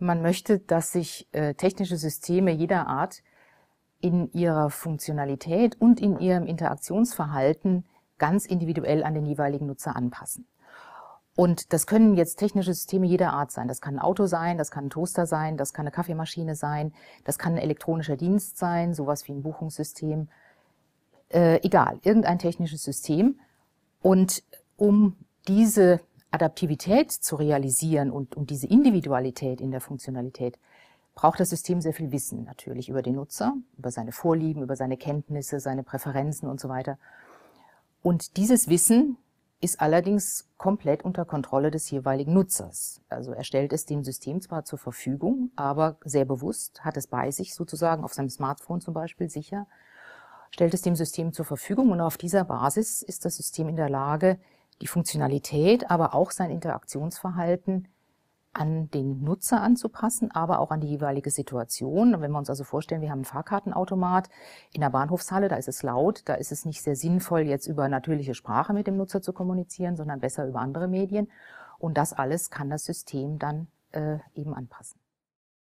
Man möchte, dass sich äh, technische Systeme jeder Art in ihrer Funktionalität und in ihrem Interaktionsverhalten ganz individuell an den jeweiligen Nutzer anpassen. Und das können jetzt technische Systeme jeder Art sein. Das kann ein Auto sein, das kann ein Toaster sein, das kann eine Kaffeemaschine sein, das kann ein elektronischer Dienst sein, sowas wie ein Buchungssystem. Äh, egal, irgendein technisches System. Und um diese Adaptivität zu realisieren und, und diese Individualität in der Funktionalität, braucht das System sehr viel Wissen natürlich über den Nutzer, über seine Vorlieben, über seine Kenntnisse, seine Präferenzen und so weiter. Und dieses Wissen ist allerdings komplett unter Kontrolle des jeweiligen Nutzers. Also er stellt es dem System zwar zur Verfügung, aber sehr bewusst hat es bei sich sozusagen auf seinem Smartphone zum Beispiel sicher, stellt es dem System zur Verfügung und auf dieser Basis ist das System in der Lage, die Funktionalität, aber auch sein Interaktionsverhalten an den Nutzer anzupassen, aber auch an die jeweilige Situation. wenn wir uns also vorstellen, wir haben einen Fahrkartenautomat in der Bahnhofshalle, da ist es laut, da ist es nicht sehr sinnvoll, jetzt über natürliche Sprache mit dem Nutzer zu kommunizieren, sondern besser über andere Medien. Und das alles kann das System dann äh, eben anpassen.